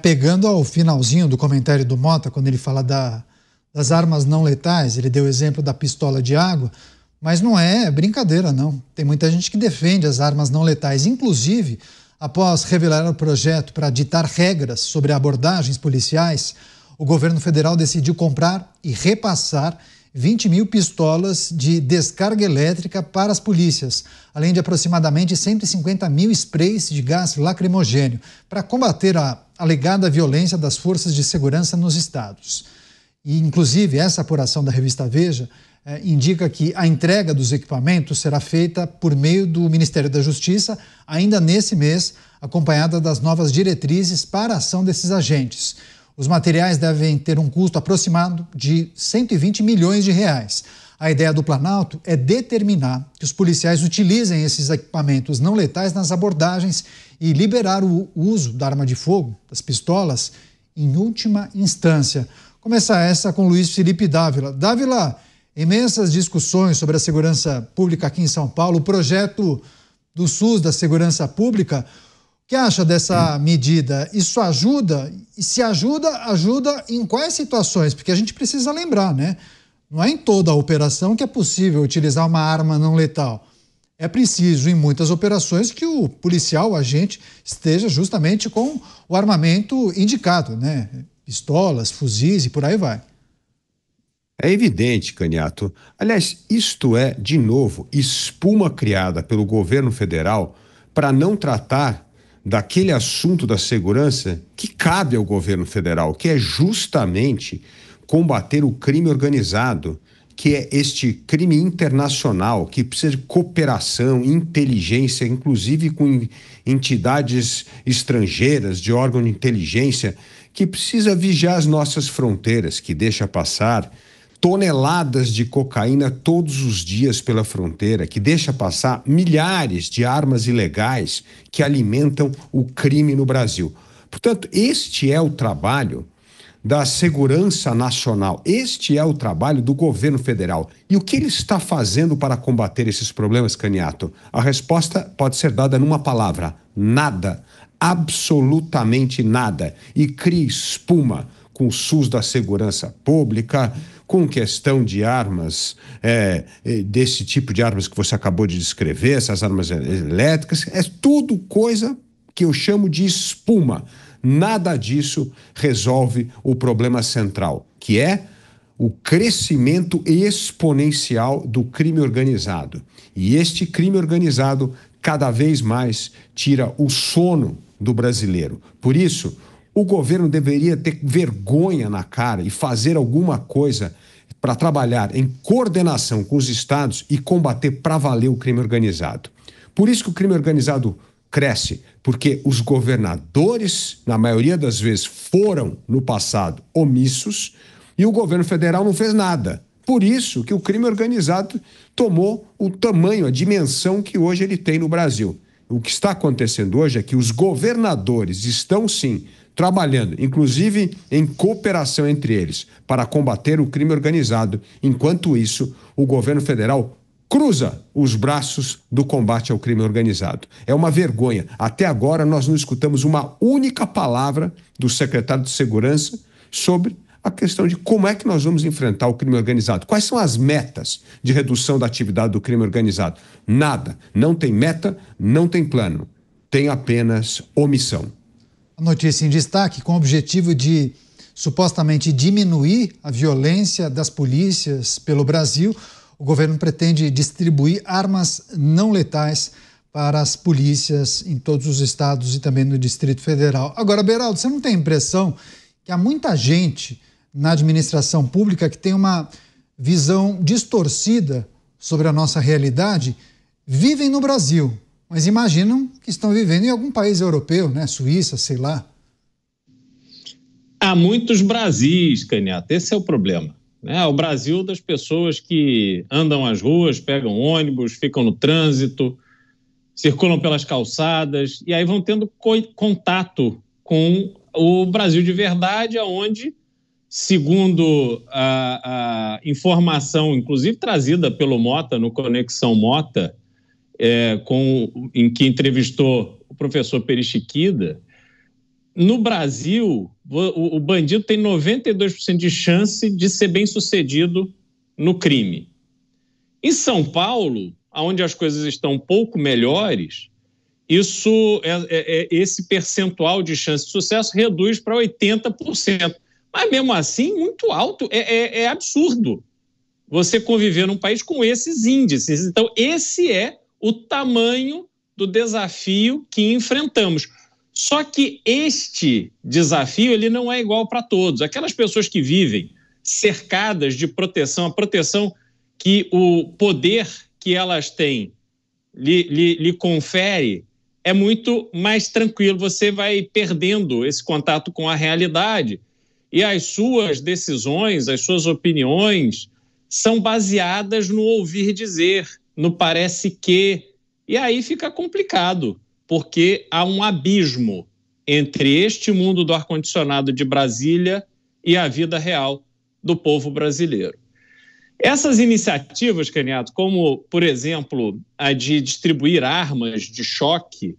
pegando ao finalzinho do comentário do Mota, quando ele fala da, das armas não letais, ele deu o exemplo da pistola de água, mas não é brincadeira, não. Tem muita gente que defende as armas não letais, inclusive após revelar o projeto para ditar regras sobre abordagens policiais, o governo federal decidiu comprar e repassar 20 mil pistolas de descarga elétrica para as polícias, além de aproximadamente 150 mil sprays de gás lacrimogênio, para combater a alegada violência das forças de segurança nos estados. E, inclusive, essa apuração da revista Veja eh, indica que a entrega dos equipamentos será feita por meio do Ministério da Justiça ainda nesse mês, acompanhada das novas diretrizes para a ação desses agentes. Os materiais devem ter um custo aproximado de 120 milhões de reais. A ideia do Planalto é determinar que os policiais utilizem esses equipamentos não letais nas abordagens e liberar o uso da arma de fogo, das pistolas, em última instância. Começar essa com Luiz Felipe Dávila. Dávila, imensas discussões sobre a segurança pública aqui em São Paulo, o projeto do SUS da segurança pública que acha dessa medida? Isso ajuda? E se ajuda, ajuda em quais situações? Porque a gente precisa lembrar, né? Não é em toda a operação que é possível utilizar uma arma não letal. É preciso, em muitas operações, que o policial, o agente, esteja justamente com o armamento indicado, né? Pistolas, fuzis e por aí vai. É evidente, Caniato. Aliás, isto é, de novo, espuma criada pelo governo federal para não tratar daquele assunto da segurança que cabe ao governo federal, que é justamente combater o crime organizado, que é este crime internacional que precisa de cooperação, inteligência, inclusive com entidades estrangeiras, de órgão de inteligência, que precisa vigiar as nossas fronteiras, que deixa passar toneladas de cocaína todos os dias pela fronteira, que deixa passar milhares de armas ilegais que alimentam o crime no Brasil. Portanto, este é o trabalho da segurança nacional. Este é o trabalho do governo federal. E o que ele está fazendo para combater esses problemas, Caniato? A resposta pode ser dada numa palavra: nada. Absolutamente nada. E cria espuma com o SUS da segurança pública, com questão de armas, é, é, desse tipo de armas que você acabou de descrever, essas armas é, elétricas, é tudo coisa que eu chamo de espuma. Nada disso resolve o problema central, que é o crescimento exponencial do crime organizado. E este crime organizado cada vez mais tira o sono do brasileiro. Por isso, o governo deveria ter vergonha na cara e fazer alguma coisa para trabalhar em coordenação com os estados e combater para valer o crime organizado. Por isso que o crime organizado cresce, porque os governadores, na maioria das vezes, foram no passado omissos e o governo federal não fez nada. Por isso que o crime organizado tomou o tamanho, a dimensão que hoje ele tem no Brasil. O que está acontecendo hoje é que os governadores estão sim trabalhando, inclusive em cooperação entre eles, para combater o crime organizado. Enquanto isso, o governo federal cruza os braços do combate ao crime organizado. É uma vergonha. Até agora, nós não escutamos uma única palavra do secretário de Segurança sobre a questão de como é que nós vamos enfrentar o crime organizado. Quais são as metas de redução da atividade do crime organizado? Nada. Não tem meta, não tem plano. Tem apenas omissão notícia em destaque com o objetivo de supostamente diminuir a violência das polícias pelo Brasil. O governo pretende distribuir armas não letais para as polícias em todos os estados e também no Distrito Federal. Agora, Beraldo, você não tem a impressão que há muita gente na administração pública que tem uma visão distorcida sobre a nossa realidade? Vivem no Brasil, mas imaginam que estão vivendo em algum país europeu, né? Suíça, sei lá. Há muitos Brasis, Canhata, esse é o problema. Né? É o Brasil das pessoas que andam às ruas, pegam ônibus, ficam no trânsito, circulam pelas calçadas e aí vão tendo contato com o Brasil de verdade, aonde, segundo a, a informação, inclusive trazida pelo Mota no Conexão Mota, é, com, em que entrevistou o professor Perichiquida, no Brasil, o, o bandido tem 92% de chance de ser bem sucedido no crime. Em São Paulo, onde as coisas estão um pouco melhores, isso é, é, é, esse percentual de chance de sucesso reduz para 80%. Mas mesmo assim, muito alto, é, é, é, absurdo você conviver num país com esses índices. Então, esse é o tamanho do desafio que enfrentamos. Só que este desafio ele não é igual para todos. Aquelas pessoas que vivem cercadas de proteção, a proteção que o poder que elas têm lhe, lhe, lhe confere, é muito mais tranquilo. Você vai perdendo esse contato com a realidade e as suas decisões, as suas opiniões são baseadas no ouvir dizer no parece que. E aí fica complicado, porque há um abismo entre este mundo do ar-condicionado de Brasília e a vida real do povo brasileiro. Essas iniciativas, Caniato, como, por exemplo, a de distribuir armas de choque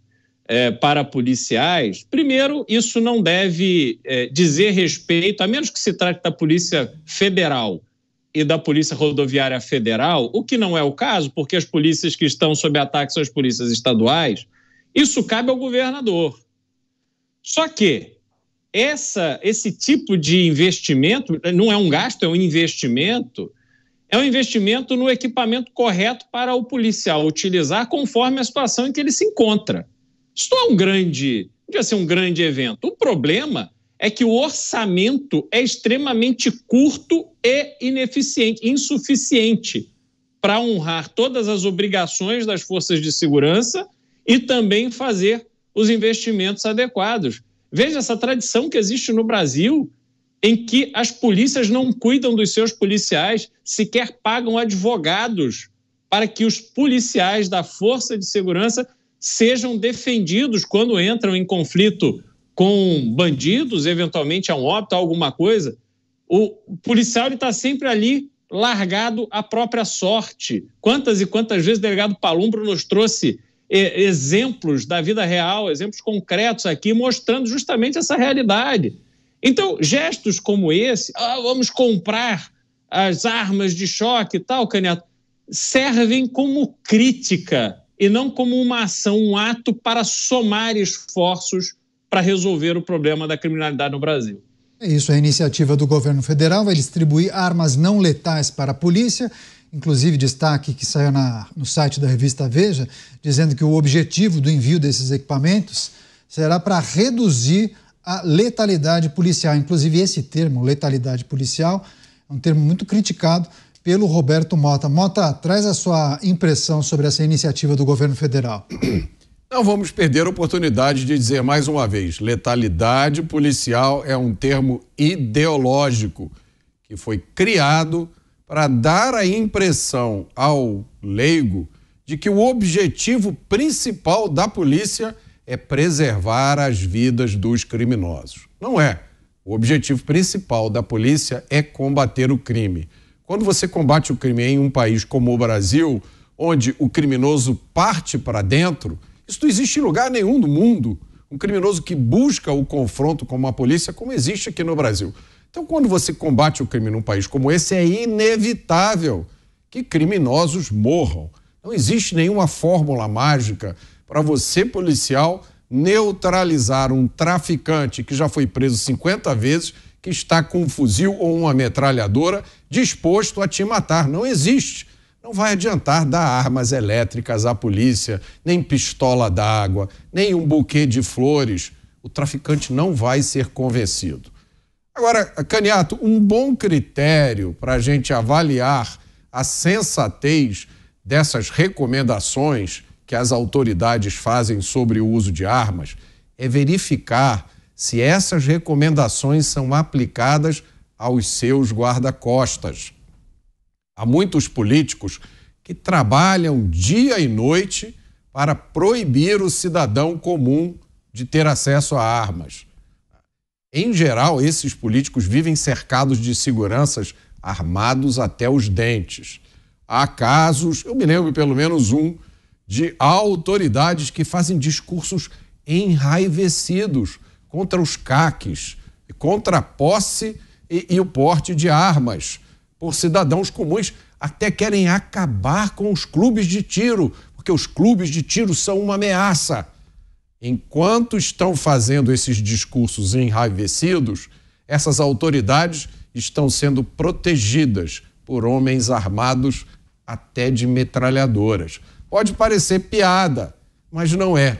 é, para policiais, primeiro, isso não deve é, dizer respeito, a menos que se trate da Polícia Federal, e da Polícia Rodoviária Federal, o que não é o caso, porque as polícias que estão sob ataque são as polícias estaduais, isso cabe ao governador. Só que essa, esse tipo de investimento não é um gasto, é um investimento. É um investimento no equipamento correto para o policial utilizar conforme a situação em que ele se encontra. Isso não é um grande, não ser um grande evento. O problema é que o orçamento é extremamente curto e ineficiente, insuficiente para honrar todas as obrigações das forças de segurança e também fazer os investimentos adequados. Veja essa tradição que existe no Brasil em que as polícias não cuidam dos seus policiais, sequer pagam advogados para que os policiais da força de segurança sejam defendidos quando entram em conflito com bandidos, eventualmente a é um óbito, alguma coisa, o policial está sempre ali largado à própria sorte. Quantas e quantas vezes o delegado Palumbro nos trouxe exemplos da vida real, exemplos concretos aqui, mostrando justamente essa realidade. Então, gestos como esse, ah, vamos comprar as armas de choque e tal, Caneto, servem como crítica e não como uma ação, um ato para somar esforços para resolver o problema da criminalidade no Brasil. É isso, é iniciativa do governo federal, vai distribuir armas não letais para a polícia inclusive destaque que saiu na, no site da revista Veja, dizendo que o objetivo do envio desses equipamentos será para reduzir a letalidade policial. Inclusive, esse termo, letalidade policial, é um termo muito criticado pelo Roberto Mota. Mota, traz a sua impressão sobre essa iniciativa do governo federal. Não vamos perder a oportunidade de dizer mais uma vez: letalidade policial é um termo ideológico que foi criado para dar a impressão ao leigo de que o objetivo principal da polícia é preservar as vidas dos criminosos. Não é. O objetivo principal da polícia é combater o crime. Quando você combate o crime em um país como o Brasil, onde o criminoso parte para dentro isso não existe em lugar nenhum do mundo. Um criminoso que busca o confronto com uma polícia, como existe aqui no Brasil. Então, quando você combate o crime num país como esse, é inevitável que criminosos morram. Não existe nenhuma fórmula mágica para você, policial, neutralizar um traficante que já foi preso 50 vezes, que está com um fuzil ou uma metralhadora disposto a te matar. Não existe. Não vai adiantar dar armas elétricas à polícia, nem pistola d'água, nem um buquê de flores. O traficante não vai ser convencido. Agora, Caniato, um bom critério para a gente avaliar a sensatez dessas recomendações que as autoridades fazem sobre o uso de armas é verificar se essas recomendações são aplicadas aos seus guarda-costas. Há muitos políticos que trabalham dia e noite para proibir o cidadão comum de ter acesso a armas. Em geral, esses políticos vivem cercados de seguranças armados até os dentes. Há casos, eu me lembro pelo menos um, de autoridades que fazem discursos enraivecidos contra os caques, contra a posse e, e o porte de armas por cidadãos comuns, até querem acabar com os clubes de tiro, porque os clubes de tiro são uma ameaça. Enquanto estão fazendo esses discursos enraivecidos, essas autoridades estão sendo protegidas por homens armados até de metralhadoras. Pode parecer piada, mas não é.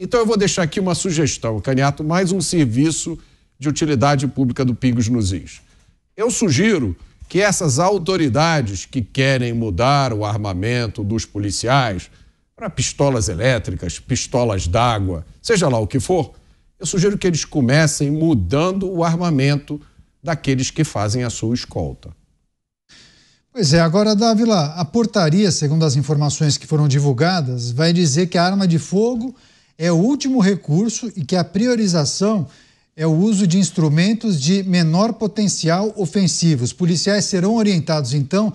Então eu vou deixar aqui uma sugestão, Caniato, mais um serviço de utilidade pública do Pingos nos Is. Eu sugiro que essas autoridades que querem mudar o armamento dos policiais para pistolas elétricas, pistolas d'água, seja lá o que for, eu sugiro que eles comecem mudando o armamento daqueles que fazem a sua escolta. Pois é, agora, Dávila, a portaria, segundo as informações que foram divulgadas, vai dizer que a arma de fogo é o último recurso e que a priorização é o uso de instrumentos de menor potencial ofensivo. Os policiais serão orientados, então,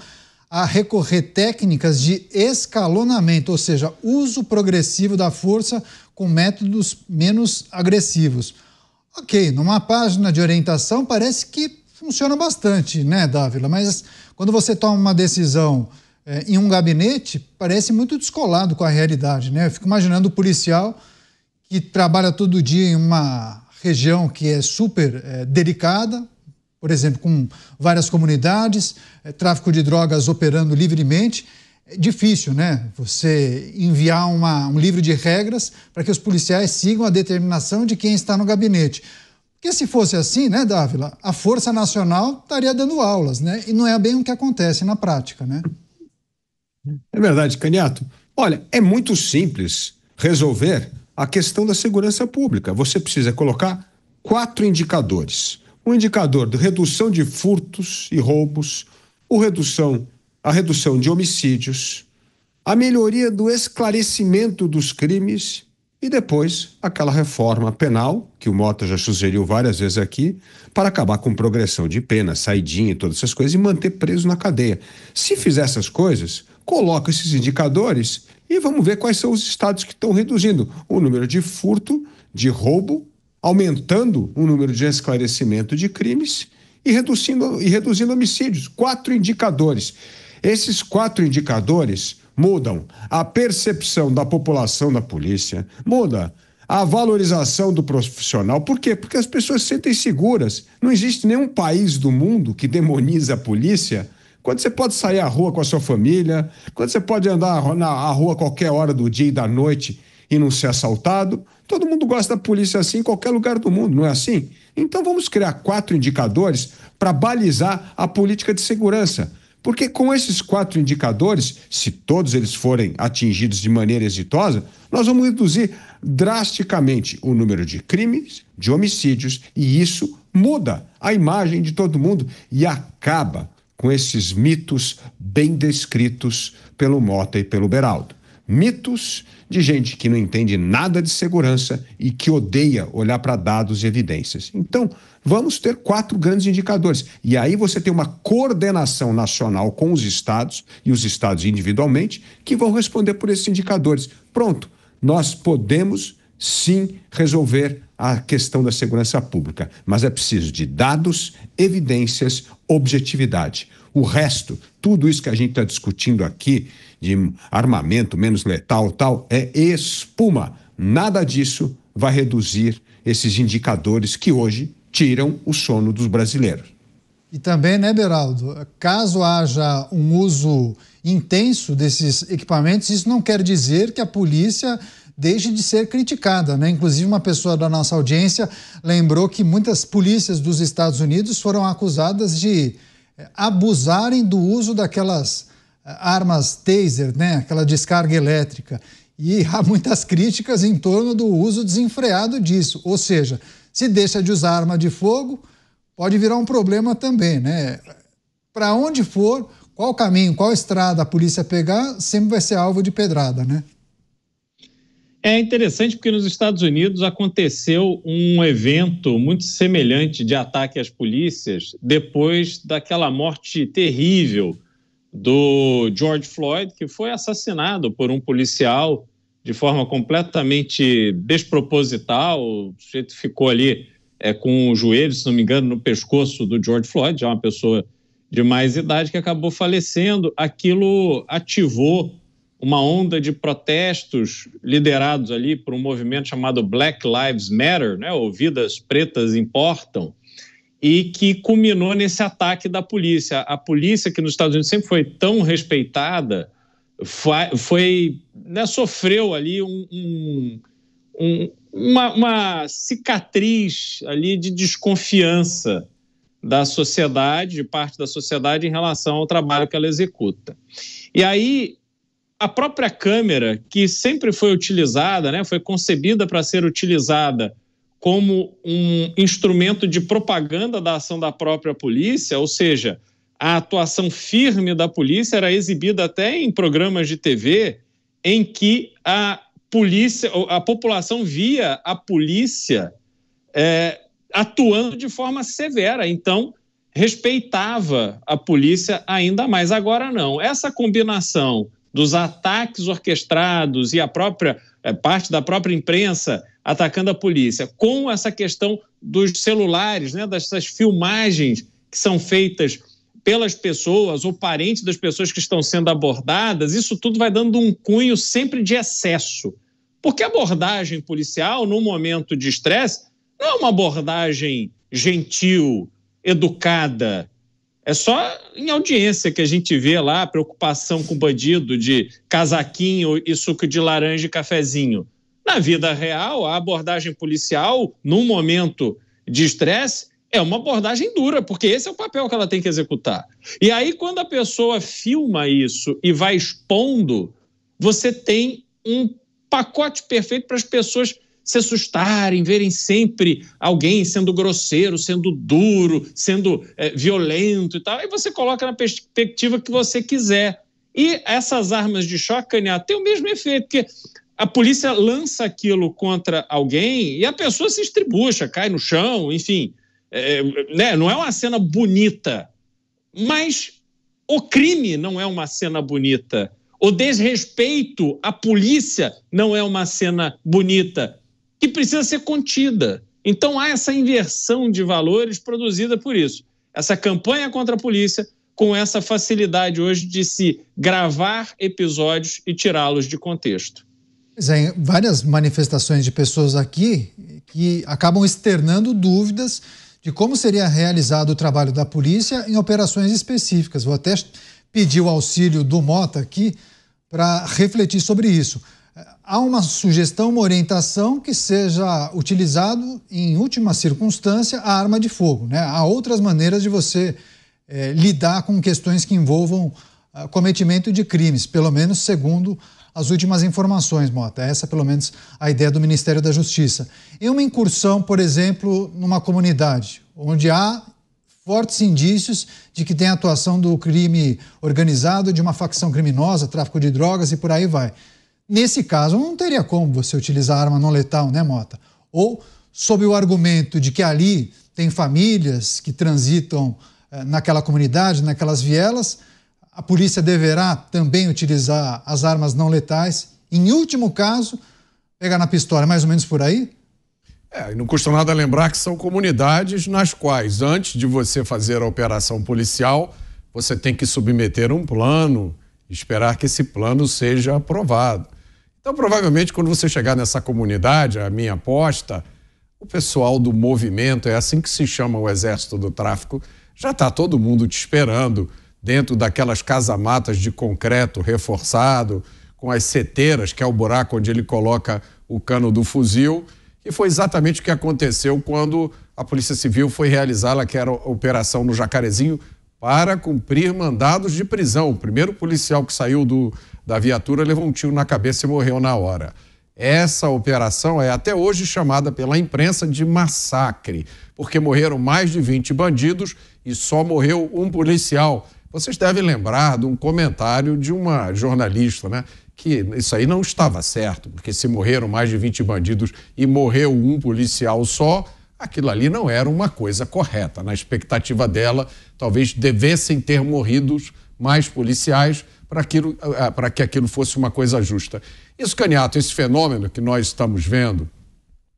a recorrer técnicas de escalonamento, ou seja, uso progressivo da força com métodos menos agressivos. Ok, numa página de orientação parece que funciona bastante, né, Dávila? Mas quando você toma uma decisão é, em um gabinete, parece muito descolado com a realidade, né? Eu fico imaginando o policial que trabalha todo dia em uma região que é super é, delicada, por exemplo, com várias comunidades, é, tráfico de drogas operando livremente. É difícil, né? Você enviar uma, um livro de regras para que os policiais sigam a determinação de quem está no gabinete. Porque se fosse assim, né, Dávila, a Força Nacional estaria dando aulas, né? E não é bem o que acontece na prática, né? É verdade, Caniato. Olha, é muito simples resolver a questão da segurança pública. Você precisa colocar quatro indicadores: um indicador de redução de furtos e roubos, o redução, a redução de homicídios, a melhoria do esclarecimento dos crimes e depois aquela reforma penal, que o Mota já sugeriu várias vezes aqui, para acabar com progressão de pena, saidinha e todas essas coisas e manter preso na cadeia. Se fizer essas coisas, coloca esses indicadores e vamos ver quais são os estados que estão reduzindo o número de furto, de roubo, aumentando o número de esclarecimento de crimes e reduzindo, e reduzindo homicídios. Quatro indicadores. Esses quatro indicadores mudam a percepção da população da polícia, muda a valorização do profissional. Por quê? Porque as pessoas se sentem seguras. Não existe nenhum país do mundo que demoniza a polícia quando você pode sair à rua com a sua família, quando você pode andar na rua qualquer hora do dia e da noite e não ser assaltado. Todo mundo gosta da polícia assim em qualquer lugar do mundo, não é assim? Então vamos criar quatro indicadores para balizar a política de segurança. Porque com esses quatro indicadores, se todos eles forem atingidos de maneira exitosa, nós vamos reduzir drasticamente o número de crimes, de homicídios, e isso muda a imagem de todo mundo e acaba com esses mitos bem descritos pelo Mota e pelo Beraldo. Mitos de gente que não entende nada de segurança e que odeia olhar para dados e evidências. Então, vamos ter quatro grandes indicadores. E aí você tem uma coordenação nacional com os estados e os estados individualmente que vão responder por esses indicadores. Pronto, nós podemos sim resolver a questão da segurança pública, mas é preciso de dados, evidências, objetividade. O resto, tudo isso que a gente está discutindo aqui, de armamento menos letal, tal, é espuma. Nada disso vai reduzir esses indicadores que hoje tiram o sono dos brasileiros. E também, né, Beraldo, caso haja um uso intenso desses equipamentos, isso não quer dizer que a polícia deixe de ser criticada. Né? Inclusive, uma pessoa da nossa audiência lembrou que muitas polícias dos Estados Unidos foram acusadas de eh, abusarem do uso daquelas eh, armas taser, né? aquela descarga elétrica. E há muitas críticas em torno do uso desenfreado disso. Ou seja, se deixa de usar arma de fogo, pode virar um problema também. Né? Para onde for, qual caminho, qual estrada a polícia pegar, sempre vai ser alvo de pedrada, né? É interessante porque nos Estados Unidos aconteceu um evento muito semelhante de ataque às polícias depois daquela morte terrível do George Floyd, que foi assassinado por um policial de forma completamente desproposital. O sujeito ficou ali é, com o joelho, se não me engano, no pescoço do George Floyd, já uma pessoa de mais idade que acabou falecendo. Aquilo ativou uma onda de protestos liderados ali por um movimento chamado Black Lives Matter, né, ou Vidas Pretas Importam, e que culminou nesse ataque da polícia. A polícia, que nos Estados Unidos sempre foi tão respeitada, foi, foi né, sofreu ali um, um, uma, uma cicatriz ali de desconfiança da sociedade, de parte da sociedade em relação ao trabalho que ela executa. E aí a própria câmera, que sempre foi utilizada, né, foi concebida para ser utilizada como um instrumento de propaganda da ação da própria polícia, ou seja, a atuação firme da polícia era exibida até em programas de TV em que a polícia, a população via a polícia é, atuando de forma severa. Então, respeitava a polícia ainda mais. Agora não. Essa combinação dos ataques orquestrados e a própria eh, parte da própria imprensa atacando a polícia, com essa questão dos celulares, né, dessas filmagens que são feitas pelas pessoas ou parentes das pessoas que estão sendo abordadas, isso tudo vai dando um cunho sempre de excesso. Porque a abordagem policial, num momento de estresse, não é uma abordagem gentil, educada, é só em audiência que a gente vê lá a preocupação com o bandido de casaquinho e suco de laranja e cafezinho. Na vida real, a abordagem policial, num momento de estresse, é uma abordagem dura, porque esse é o papel que ela tem que executar. E aí, quando a pessoa filma isso e vai expondo, você tem um pacote perfeito para as pessoas se assustarem, verem sempre alguém sendo grosseiro, sendo duro, sendo é, violento e tal. Aí você coloca na perspectiva que você quiser. E essas armas de choque, Caneado, têm o mesmo efeito, porque a polícia lança aquilo contra alguém e a pessoa se estribucha, cai no chão, enfim. É, né? Não é uma cena bonita, mas o crime não é uma cena bonita. O desrespeito à polícia não é uma cena bonita que precisa ser contida. Então há essa inversão de valores produzida por isso. Essa campanha contra a polícia, com essa facilidade hoje de se gravar episódios e tirá-los de contexto. Zé, várias manifestações de pessoas aqui que acabam externando dúvidas de como seria realizado o trabalho da polícia em operações específicas. Vou até pedir o auxílio do Mota aqui para refletir sobre isso há uma sugestão, uma orientação que seja utilizado em última circunstância a arma de fogo. Né? Há outras maneiras de você é, lidar com questões que envolvam uh, cometimento de crimes, pelo menos segundo as últimas informações, Mota. Essa, pelo menos, a ideia do Ministério da Justiça. Em uma incursão, por exemplo, numa comunidade onde há fortes indícios de que tem atuação do crime organizado, de uma facção criminosa, tráfico de drogas e por aí vai. Nesse caso, não teria como você utilizar arma não letal, né, Mota? Ou sob o argumento de que ali tem famílias que transitam eh, naquela comunidade, naquelas vielas, a polícia deverá também utilizar as armas não letais, em último caso, pegar na pistola, é mais ou menos por aí? É, não custa nada lembrar que são comunidades nas quais, antes de você fazer a operação policial, você tem que submeter um plano, esperar que esse plano seja aprovado. Então, provavelmente, quando você chegar nessa comunidade, a minha aposta, o pessoal do movimento, é assim que se chama o exército do tráfico, já está todo mundo te esperando dentro daquelas casamatas de concreto reforçado, com as seteiras, que é o buraco onde ele coloca o cano do fuzil. E foi exatamente o que aconteceu quando a Polícia Civil foi realizar aquela operação no Jacarezinho, para cumprir mandados de prisão. O primeiro policial que saiu do, da viatura levou um tiro na cabeça e morreu na hora. Essa operação é até hoje chamada pela imprensa de massacre, porque morreram mais de 20 bandidos e só morreu um policial. Vocês devem lembrar de um comentário de uma jornalista, né? Que isso aí não estava certo, porque se morreram mais de 20 bandidos e morreu um policial só, aquilo ali não era uma coisa correta. Na expectativa dela, talvez devessem ter morrido mais policiais para, eh, para que aquilo fosse uma coisa justa. Isso, Caniato, esse fenômeno que nós estamos vendo,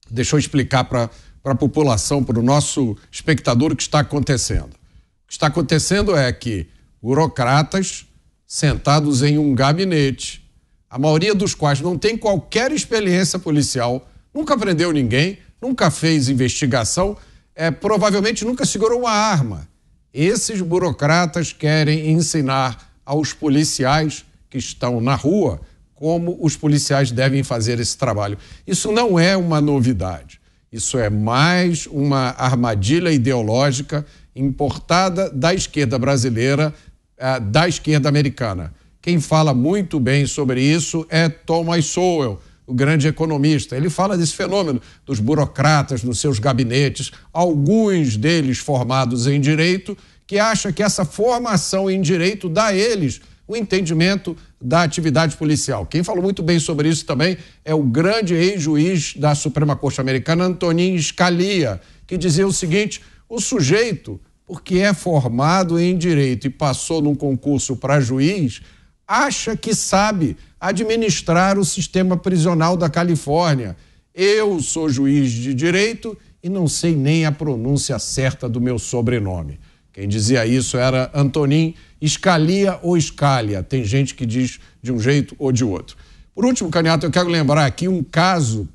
deixa eu explicar para a população, para o nosso espectador, o que está acontecendo. O que está acontecendo é que burocratas sentados em um gabinete, a maioria dos quais não tem qualquer experiência policial, nunca prendeu ninguém, nunca fez investigação, é, provavelmente nunca segurou uma arma. Esses burocratas querem ensinar aos policiais que estão na rua como os policiais devem fazer esse trabalho. Isso não é uma novidade. Isso é mais uma armadilha ideológica importada da esquerda brasileira, é, da esquerda americana. Quem fala muito bem sobre isso é Thomas Sowell, o grande economista. Ele fala desse fenômeno dos burocratas nos seus gabinetes, alguns deles formados em direito, que acha que essa formação em direito dá a eles o entendimento da atividade policial. Quem falou muito bem sobre isso também é o grande ex-juiz da Suprema Corte Americana, Antonin Scalia, que dizia o seguinte: o sujeito, porque é formado em direito e passou num concurso para juiz, acha que sabe administrar o sistema prisional da Califórnia. Eu sou juiz de direito e não sei nem a pronúncia certa do meu sobrenome. Quem dizia isso era Antonin Scalia ou Scalia. Tem gente que diz de um jeito ou de outro. Por último, candidato, eu quero lembrar aqui um caso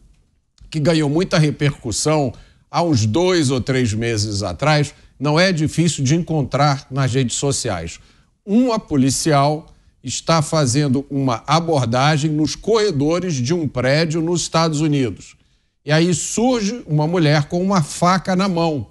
que ganhou muita repercussão há uns dois ou três meses atrás. Não é difícil de encontrar nas redes sociais. Uma policial está fazendo uma abordagem nos corredores de um prédio nos Estados Unidos. E aí surge uma mulher com uma faca na mão.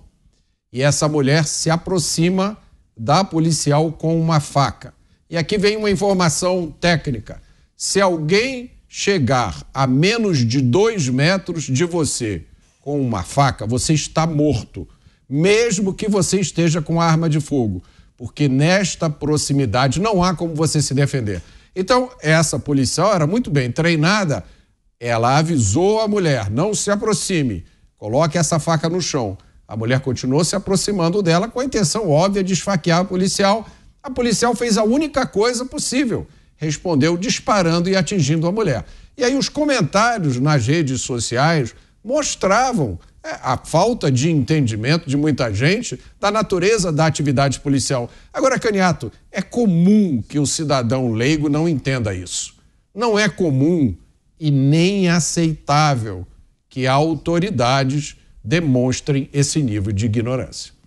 E essa mulher se aproxima da policial com uma faca. E aqui vem uma informação técnica. Se alguém chegar a menos de dois metros de você com uma faca, você está morto, mesmo que você esteja com arma de fogo porque nesta proximidade não há como você se defender. Então, essa policial era muito bem treinada, ela avisou a mulher: não se aproxime, coloque essa faca no chão. A mulher continuou se aproximando dela com a intenção óbvia de esfaquear a policial. A policial fez a única coisa possível, respondeu disparando e atingindo a mulher. E aí os comentários nas redes sociais mostravam é, a falta de entendimento de muita gente da natureza da atividade policial. Agora, Caniato, é comum que o cidadão leigo não entenda isso. Não é comum e nem aceitável que autoridades demonstrem esse nível de ignorância.